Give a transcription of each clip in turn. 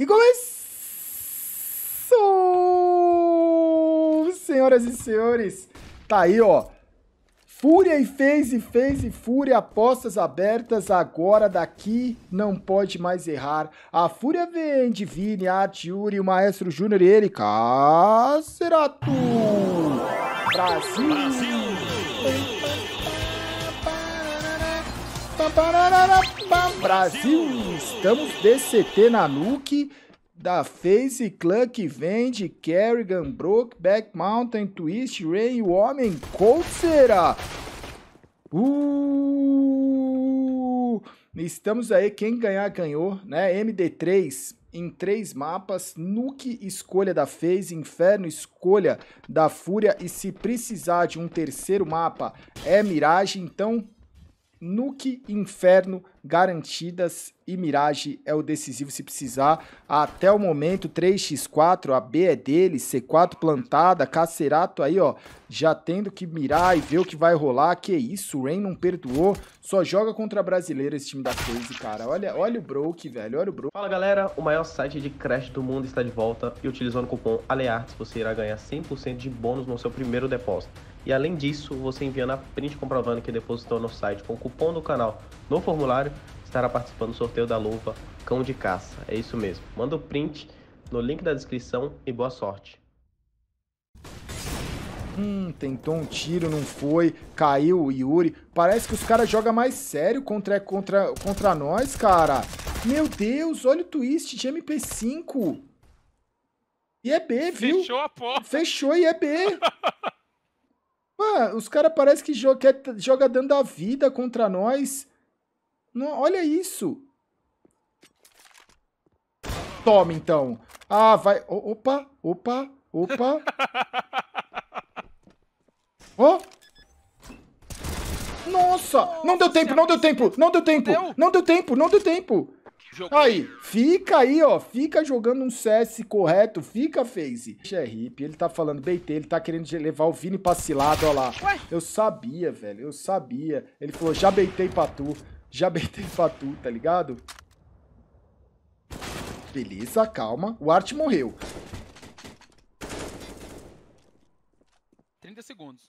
E começou! Senhoras e senhores, tá aí, ó. Fúria e fez e fez e Fúria, apostas abertas agora daqui, não pode mais errar. A Fúria vem, Divine, Arte, Yuri, o Maestro Júnior e ele, Cacerato! Brasil! Brasil! Brasil, estamos DCT na nuke da Face Clan que vende Kerrigan, Brokeback Mountain, Twist, Rain, o Homem, Cold será? Uh! Estamos aí, quem ganhar ganhou, né? MD3 em três mapas, Nuke escolha da FaZe, Inferno escolha da Fúria e se precisar de um terceiro mapa é Mirage, então Nuke, Inferno, Garantidas e Mirage é o decisivo se precisar. Até o momento, 3x4, a B é dele, C4 plantada, Cacerato aí, ó, já tendo que mirar e ver o que vai rolar. Que isso, o Rain não perdoou, só joga contra brasileiro esse time da Crazy, cara. Olha, olha o Broke, velho, olha o Broke. Fala, galera, o maior site de crash do mundo está de volta e utilizando o cupom ALEARTS você irá ganhar 100% de bônus no seu primeiro depósito. E além disso, você enviando a print comprovando que depositou no site com o cupom do canal no formulário, estará participando do sorteio da luva Cão de Caça. É isso mesmo. Manda o print no link da descrição e boa sorte. Hum, tentou um tiro, não foi. Caiu o Yuri. Parece que os caras jogam mais sério contra, contra, contra nós, cara. Meu Deus, olha o twist de MP5. E é B, viu? Fechou a porta. Fechou e é B. os caras parecem que joga, joga dando a vida contra nós. Não, olha isso. Toma, então. Ah, vai. O, opa, opa, opa. Ó. oh. Nossa! Nossa! Não deu tempo, não deu tempo, não deu tempo, não deu tempo, não deu tempo. Jogou. Aí, fica aí, ó. Fica jogando um CS correto. Fica, FaZe. É hippie, ele tá falando, beitei, ele tá querendo levar o Vini pra cilada, ó lá. Ué? Eu sabia, velho. Eu sabia. Ele falou, já beitei pra tu. Já beitei pra tu, tá ligado? Beleza, calma. O Art morreu. 30 segundos.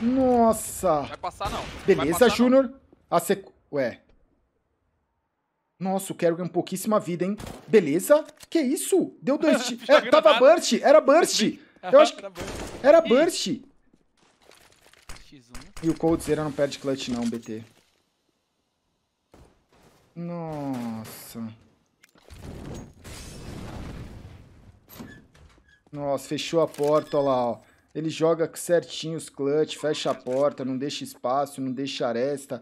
Nossa. Vai passar, não. Beleza, Júnior. A sequ... Ué. Nossa, o Kerrigan, pouquíssima vida, hein? Beleza? Que isso? Deu dois... é, tava Burst, era Burst. Eu acho que... Era Burst. E o Coldzera não perde clutch não, BT. Nossa. Nossa, fechou a porta, olha lá, ó. Ele joga certinho os clutch, fecha a porta, não deixa espaço, não deixa aresta.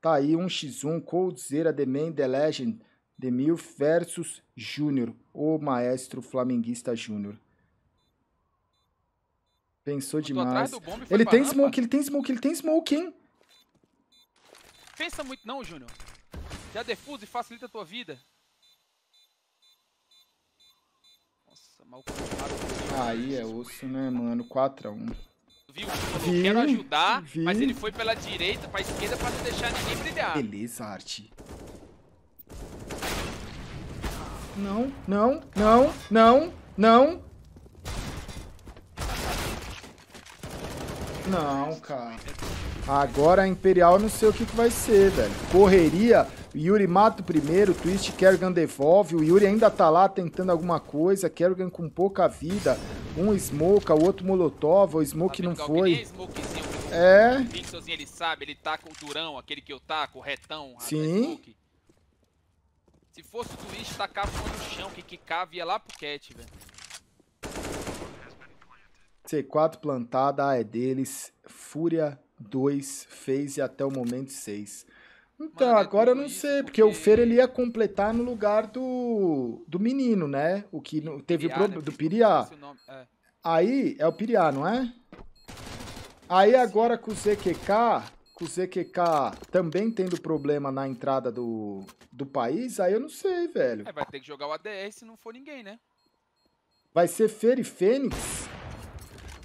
Tá aí 1x1, Coldzera, The Man, The Legend, The Milf versus Júnior, o maestro flamenguista Júnior. Pensou demais. Ele tem rampa. smoke, ele tem smoke, ele tem smoke, hein? Pensa muito não, Júnior. Já defusa e facilita a tua vida. Nossa, mal Aí é osso, né, mano? 4x1 viu? vi, quero ajudar, vi. mas ele foi pela direita, pra esquerda, pra não deixar ninguém brilhar. Beleza, Arte. Não, não, não, não, não. Não, cara. Agora a Imperial eu não sei o que, que vai ser, velho. Correria, Yuri mata o primeiro, Twist Kerrigan devolve, o Yuri ainda tá lá tentando alguma coisa, Kerrigan com pouca vida, um Smoke, o outro Molotov, o Smoke não foi. É. O é. ele sabe, ele taca tá o durão, aquele que eu taco, o retão. Sim. Se fosse o Twist, tacava no chão, que quicava ia lá pro Cat, velho. C4 plantada, A é deles. Fúria 2 fez e até o momento 6. Então, é agora eu não sei, porque... porque... o Fer ele ia completar no lugar do, do menino, né? O que não, teve Piriá, o problema. Né? Do Piriá. É. Aí é o Piriá, não é? Aí agora com o ZQK, com o ZQK também tendo problema na entrada do, do país, aí eu não sei, velho. É, vai ter que jogar o ADS, se não for ninguém, né? Vai ser Fer e Fênix?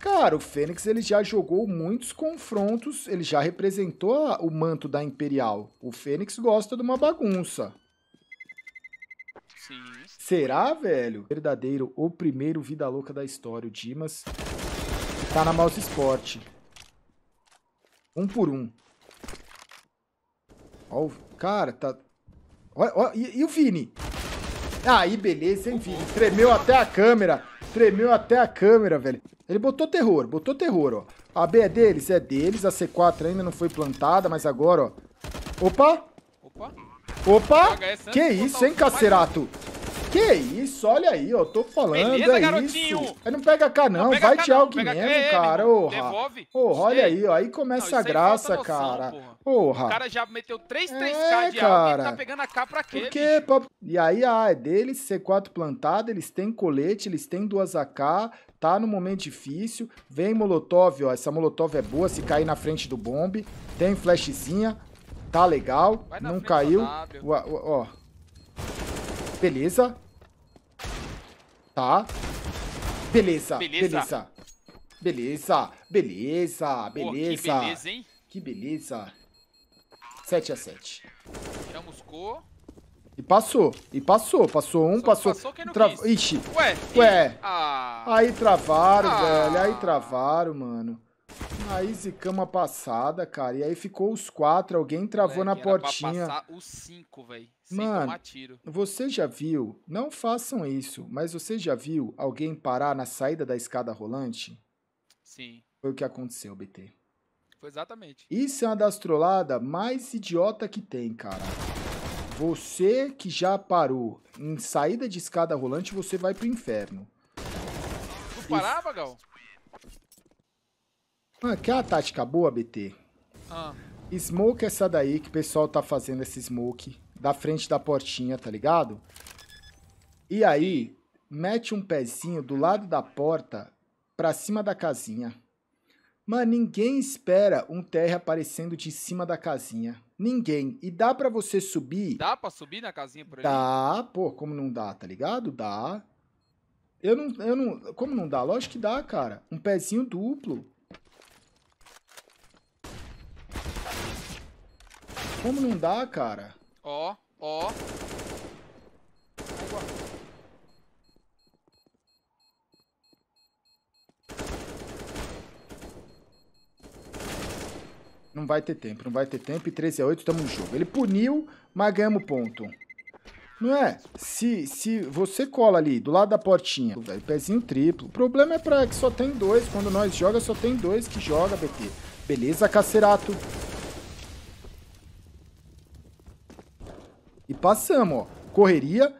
Cara, o Fênix ele já jogou muitos confrontos, ele já representou o manto da Imperial. O Fênix gosta de uma bagunça. Sim. Será, velho? Verdadeiro, o primeiro vida louca da história, o Dimas. Tá na Mouse Sport. Um por um. Ó, cara, tá... Ó, ó, e, e o Vini? Ah, aí, beleza, hein, Vini? Tremeu até a câmera. Tremeu até a câmera, velho. Ele botou terror, botou terror, ó. A B é deles? É deles. A C4 ainda não foi plantada, mas agora, ó. Opa! Opa! Opa! Que isso, hein, Cacerato? Que isso, olha aí, ó, tô falando, Beleza, é garotinho. isso. Aí não pega cá não, não pega vai cá, tirar o que é, mesmo, cara, Porra. Devolve. Porra, olha aí, ó, aí começa não, a graça, noção, cara. Porra. porra. O cara já meteu 3, 3K é, de tá cara. tá pegando a K pra quê, quê? bicho? E aí a ah, A é deles, C4 plantada, eles têm colete, eles têm duas AK, tá no momento difícil, vem Molotov, ó, essa Molotov é boa, se cair na frente do bombe, tem flashzinha, tá legal, não caiu, ó, beleza, Tá. Beleza, beleza. Beleza, beleza, beleza. Pô, que beleza, hein? Que beleza. 7x7. Tiramos cor. E passou, e passou, passou um, Só passou. Passou quem é não tra... Ixi. Ué. Ué. Ah. Aí travaram, ah. velho. Aí travaram, mano. Aí zicamos a passada, cara. E aí ficou os quatro. Alguém travou Ué, na portinha. Era pra passar os cinco, velho sem Mano, tomar tiro. Você já viu? Não façam isso, mas você já viu alguém parar na saída da escada rolante? Sim. Foi o que aconteceu, BT. Foi exatamente. Isso é uma das trolladas mais idiota que tem, cara. Você que já parou em saída de escada rolante, você vai pro inferno. Tu parava, Gal? Ah, quer a tática boa, BT? Ah. Smoke essa daí que o pessoal tá fazendo esse smoke da frente da portinha, tá ligado? E aí, mete um pezinho do lado da porta pra cima da casinha. Mano, ninguém espera um terra aparecendo de cima da casinha. Ninguém. E dá para você subir. Dá pra subir na casinha por aí? Dá, pô, como não dá, tá ligado? Dá. Eu não, eu não. Como não dá? Lógico que dá, cara. Um pezinho duplo. Como não dá, cara? Ó, ó. Não vai ter tempo, não vai ter tempo. E 13 a 8, estamos no jogo. Ele puniu, mas ganhamos ponto. Não é? Se, se você cola ali do lado da portinha, velho, pezinho triplo. O problema é pra que só tem dois. Quando nós joga, só tem dois que joga, BT. Beleza, Cacerato? passamos, ó. Correria.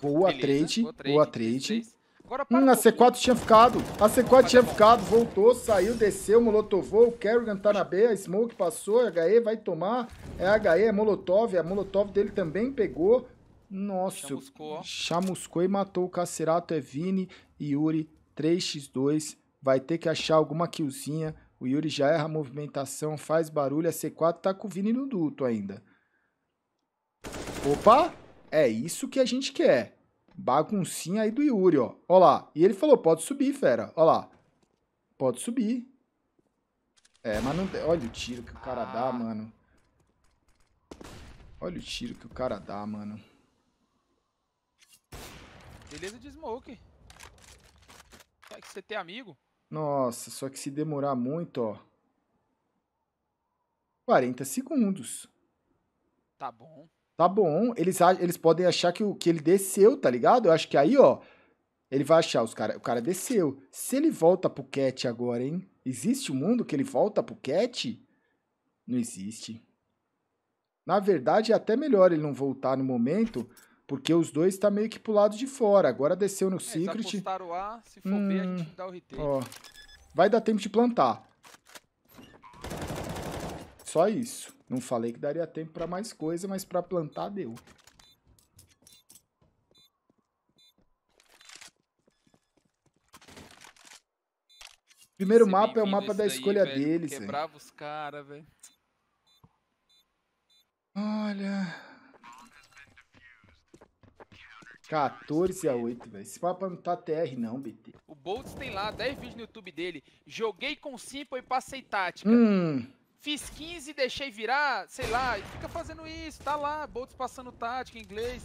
Boa trade, boa trade. Boa hum, a C4 tinha ficado. A C4 tinha ficado, voltou, saiu, desceu, molotovou. O Kerrigan tá na B, a Smoke passou, a HE vai tomar. É a HE, é Molotov, a Molotov dele também pegou. Nossa, chamuscou, chamuscou e matou o Cacerato, é Vini Yuri, 3x2. Vai ter que achar alguma killzinha. O Yuri já erra a movimentação, faz barulho. A C4 tá com o Vini no duto ainda. Opa, é isso que a gente quer. Baguncinha aí do Yuri, ó. Ó lá. E ele falou, pode subir, fera. Ó lá. Pode subir. É, mas não tem... Olha o tiro que o cara ah. dá, mano. Olha o tiro que o cara dá, mano. Beleza de smoke. Só que você tem amigo. Nossa, só que se demorar muito, ó. 40 segundos. Tá bom. Tá bom, eles, eles podem achar que, o, que ele desceu, tá ligado? Eu acho que aí, ó, ele vai achar, os cara, o cara desceu. Se ele volta pro Cat agora, hein? Existe um mundo que ele volta pro Cat? Não existe. Na verdade, é até melhor ele não voltar no momento, porque os dois tá meio que pro lado de fora. Agora desceu no é, Secret. Se for hum, B, a gente hum, dá o Ó, vai dar tempo de plantar. Só isso. Não falei que daria tempo para mais coisa, mas para plantar deu. Primeiro Esse mapa é o mapa da escolha aí, velho, deles. Quebrava os caras, velho. Olha. 14 a 8, velho. Esse mapa não tá TR, não, BT. O Boltz tem lá 10 vídeos no YouTube dele. Joguei com Simple e passei tática. Hum. Fiz 15, deixei virar, sei lá, e fica fazendo isso, tá lá, Boltz passando tática, inglês.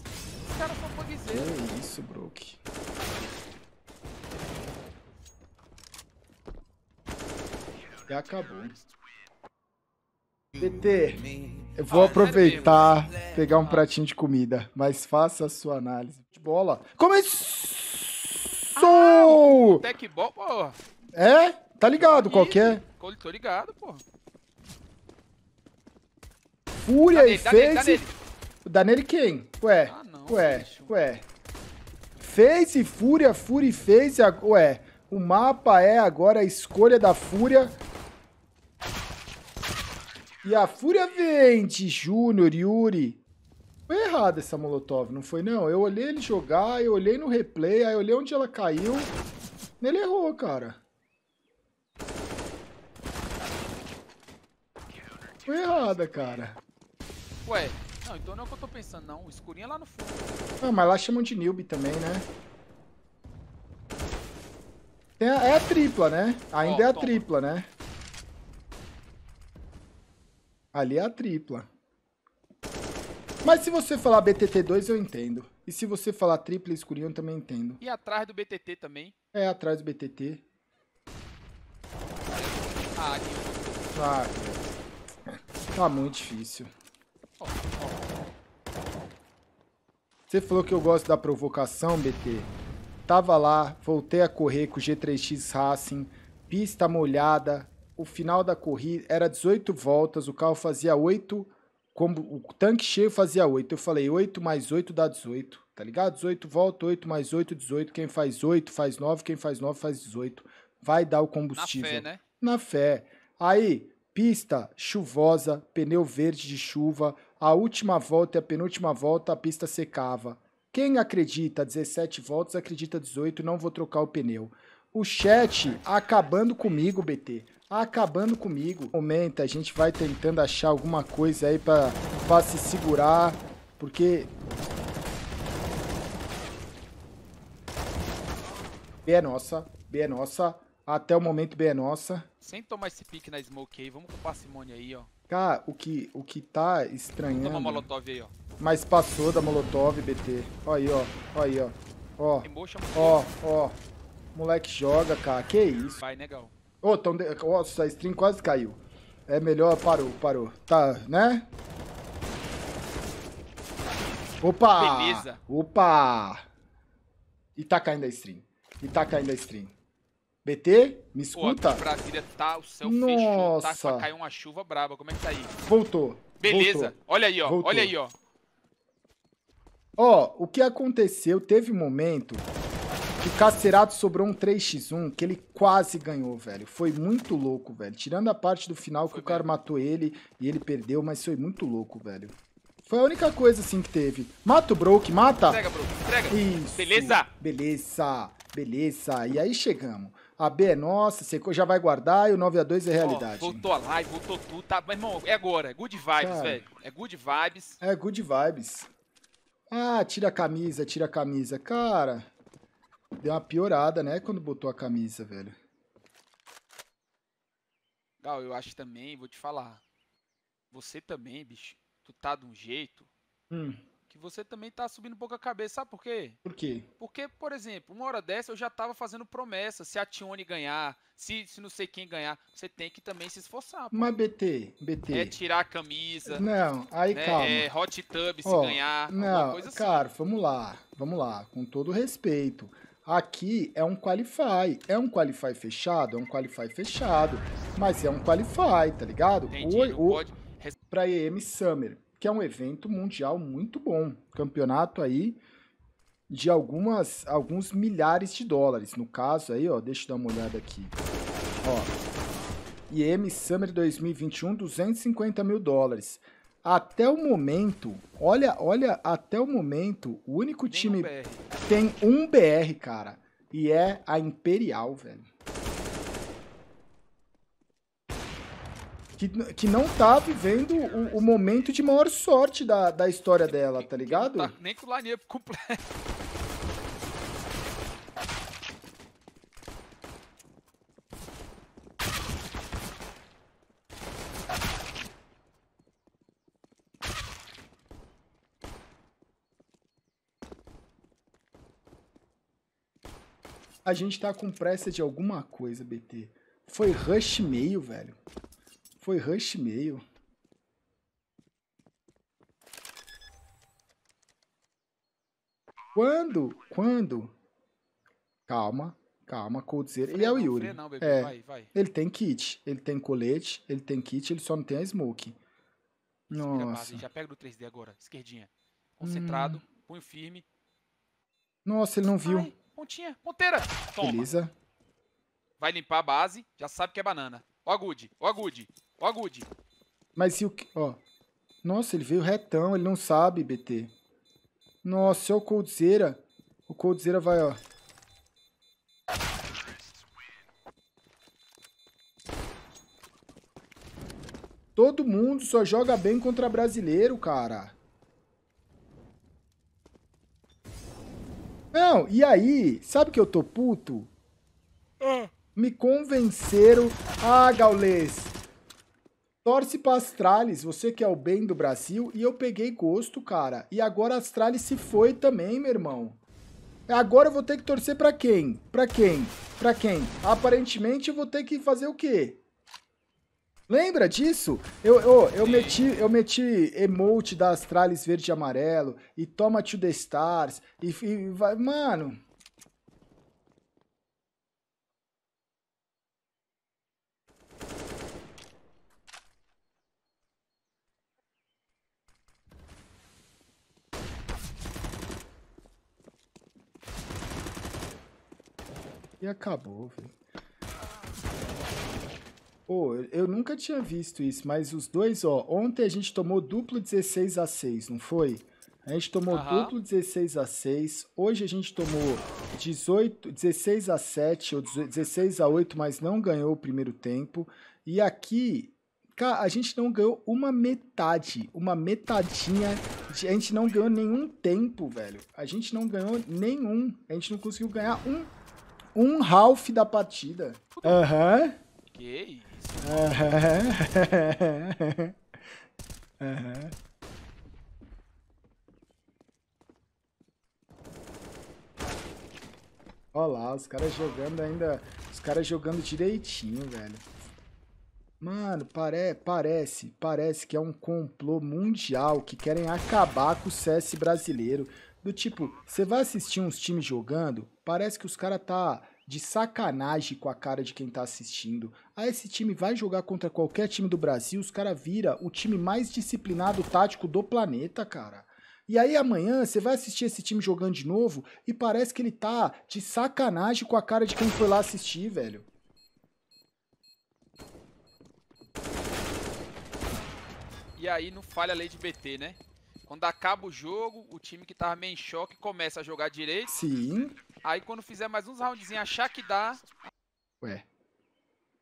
Os caras são bugzeiros. É isso, Brook. E acabou. PT, eu vou ah, é aproveitar, pegar um pratinho de comida, mas faça a sua análise. De bola. Começou! Ah, Tec bola, porra. É? Tá ligado qual que é? Tô ligado, porra. Fúria e Face. dá, nele. dá nele quem? Ué. Ah, não, ué, bicho. ué. Face, Fúria, Fúria e Face. Ué. O mapa é agora a escolha da Fúria. E a Fúria 20, Júnior, Yuri. Foi errada essa Molotov, não foi não? Eu olhei ele jogar, eu olhei no replay, aí eu olhei onde ela caiu. Ele errou, cara. Foi errada, cara. Ué, não, então não é o que eu tô pensando, não. O escurinho é lá no fundo. Ah, mas lá chamam de Nilbe também, né? A, é a tripla, né? Ainda oh, é a toma. tripla, né? Ali é a tripla. Mas se você falar BTT2, eu entendo. E se você falar tripla e escurinho, eu também entendo. E atrás do BTT também? É, atrás do BTT. Ah, aqui. Ah, tá muito difícil. Você falou que eu gosto da provocação, BT. Tava lá, voltei a correr com o G3X Racing, pista molhada, o final da corrida era 18 voltas, o carro fazia 8, como o tanque cheio fazia 8. Eu falei, 8 mais 8 dá 18, tá ligado? 18 volta, 8 mais 8, 18. Quem faz 8 faz 9, quem faz 9 faz 18. Vai dar o combustível. Na fé, né? Na fé. Aí, pista chuvosa, pneu verde de chuva, a última volta e a penúltima volta a pista secava. Quem acredita 17 voltas, acredita 18, não vou trocar o pneu. O chat acabando comigo, BT. Acabando comigo. Comenta, a gente vai tentando achar alguma coisa aí pra, pra se segurar. Porque B é nossa, B é nossa. Até o momento B é nossa. Sem tomar esse pique na smoke aí, vamos com parcimônia aí, ó. Cara, o que, o que tá estranhando... Toma molotov aí, ó. Mas passou da molotov, BT. Ó aí, ó. Ó aí, ó. Ó, ó, ó. Moleque joga, cara. Que isso? Vai, negão. Ô, oh, tão... De... Nossa, a stream quase caiu. É melhor... Parou, parou. Tá, né? Opa! Beleza. Opa! E tá caindo a stream. E tá caindo a stream. BT, me escuta. Pô, tá, o céu Nossa. fechou, tá, caiu uma chuva braba. Como é que tá aí? Voltou. Beleza. Voltou, olha aí, ó. Voltou. Olha aí, ó. Ó, o que aconteceu, teve um momento que o Cacerato sobrou um 3x1 que ele quase ganhou, velho. Foi muito louco, velho. Tirando a parte do final foi que o cara matou ele e ele perdeu, mas foi muito louco, velho. Foi a única coisa, assim, que teve. Mata o Broke, mata. Entrega, Broke, entrega. Isso. Beleza. Beleza, beleza. E aí chegamos. A B é nossa, secou, já vai guardar e o 9x2 é realidade. Oh, voltou a live, voltou tudo. Tá, mas, irmão, é agora. É good vibes, velho. É good vibes. É good vibes. Ah, tira a camisa, tira a camisa. Cara, deu uma piorada, né, quando botou a camisa, velho. Gal, eu acho também, vou te falar. Você também, bicho. Tu tá de um jeito. Hum você também tá subindo um pouco a cabeça. Sabe por quê? Por quê? Porque, por exemplo, uma hora dessa eu já tava fazendo promessa. Se a Tione ganhar, se, se não sei quem ganhar, você tem que também se esforçar. Pô. Mas BT, BT. É tirar a camisa. Não, aí né, calma. É hot tub se oh, ganhar. Não, coisa assim. cara, vamos lá. Vamos lá. Com todo respeito. Aqui é um qualify. É um qualify fechado? É um qualify fechado. Mas é um qualify, tá ligado? Entendi, o, o, pode... Pra EM Summer que é um evento mundial muito bom. Campeonato aí de algumas alguns milhares de dólares. No caso aí, ó, deixa eu dar uma olhada aqui. Ó. IM Summer 2021, 250 mil dólares. Até o momento, olha, olha, até o momento, o único time um tem um BR cara. E é a Imperial, velho. que, que não tá vivendo o, o momento de maior sorte da, da história dela, tá ligado? Tá, nem com o line completo. A gente tá com pressa de alguma coisa, BT. Foi rush meio, velho. Foi Rush meio. Quando? Quando? Calma, calma, Coldzera. Ele é o Yuri. Não, não, é. Vai, vai. Ele tem kit, ele tem colete, ele tem kit, ele só não tem a smoke. Nossa. Base, já pega do 3D agora, esquerdinha. Concentrado, hum. punho firme. Nossa, ele não viu. Ai, pontinha, ponteira. Toma. Beleza. Vai limpar a base, já sabe que é banana. Ó a Good, ó a Good. O Mas se o. Ó. Nossa, ele veio retão, ele não sabe, BT. Nossa, é o Coldzera. O Coldzera vai, ó. Todo mundo só joga bem contra brasileiro, cara. Não, e aí, sabe que eu tô puto? Ah. Me convenceram... Ah, Gaules, Torce pra Astralis, você que é o bem do Brasil, e eu peguei gosto, cara. E agora a Astralis se foi também, meu irmão. Agora eu vou ter que torcer pra quem? Pra quem? Pra quem? Aparentemente eu vou ter que fazer o quê? Lembra disso? Eu, eu, eu, meti, eu meti emote da Astralis verde e amarelo, e toma to the stars, e, e vai... Mano... E acabou, velho. Pô, eu nunca tinha visto isso, mas os dois, ó, ontem a gente tomou duplo 16 a 6, não foi? A gente tomou uhum. duplo 16 a 6, hoje a gente tomou 18, 16 a 7 ou 16 a 8, mas não ganhou o primeiro tempo. E aqui, cara, a gente não ganhou uma metade, uma metadinha, de, a gente não ganhou nenhum tempo, velho. A gente não ganhou nenhum, a gente não conseguiu ganhar um um half da partida. Aham. Uhum. Que isso? Aham. Uhum. Uhum. Olha lá, os caras jogando ainda. Os caras jogando direitinho, velho. Mano, pare, parece, parece que é um complô mundial que querem acabar com o CS brasileiro. Do tipo, você vai assistir uns times jogando, parece que os caras tá de sacanagem com a cara de quem tá assistindo. Aí esse time vai jogar contra qualquer time do Brasil, os cara vira o time mais disciplinado tático do planeta, cara. E aí amanhã você vai assistir esse time jogando de novo e parece que ele tá de sacanagem com a cara de quem foi lá assistir, velho. E aí não falha a lei de BT, né? Quando acaba o jogo, o time que tava meio em choque começa a jogar direito. Sim. Aí quando fizer mais uns roundzinhos, achar que dá. Ué.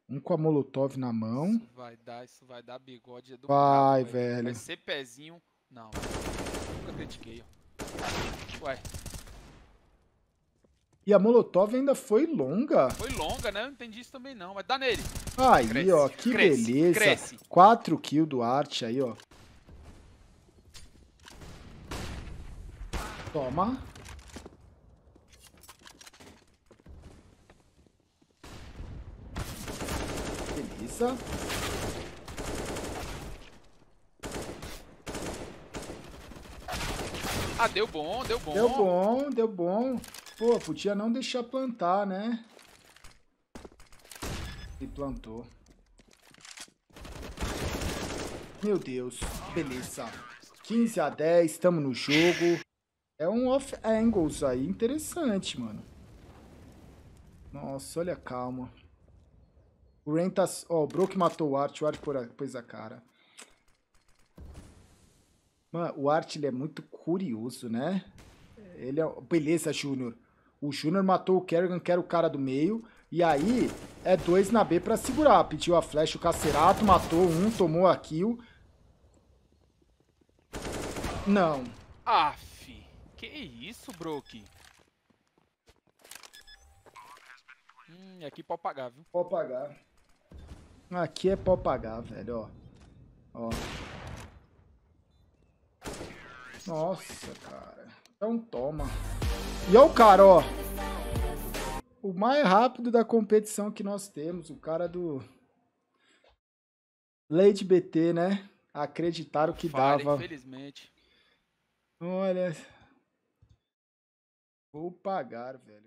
Um com a Molotov na mão. Isso vai dar, isso vai dar bigode. do vai, velho. Vai ser pezinho. Não. Nunca critiquei, ó. Ué. E a Molotov ainda foi longa. Foi longa, né? Eu não entendi isso também não, mas dá nele. Aí, cresce, ó, que cresce, beleza. Quatro 4 kills do Arte aí, ó. Toma. Beleza. Ah, deu bom, deu bom. Deu bom, deu bom. Pô, podia não deixar plantar, né? E plantou. Meu Deus, beleza. 15 a 10, estamos no jogo. É um off angles aí interessante, mano. Nossa, olha a calma. O Ren tá... Ó, oh, o Brook matou o Art, o Art pôs a cara. Mano, o Art, ele é muito curioso, né? Ele é... Beleza, Júnior. O Júnior matou o Kerrigan, que era o cara do meio. E aí, é dois na B pra segurar. Pediu a flecha, o Cacerato matou um, tomou a kill. Não. Ah, que isso, Brook? Hum, aqui pode pagar, viu? Pode pagar. Aqui é pode pagar, velho, ó. Ó. Nossa, cara. Então toma. E ó o cara, ó. O mais rápido da competição que nós temos, o cara do... Lady BT, né? Acreditaram que dava. Infelizmente. Olha, Vou pagar, velho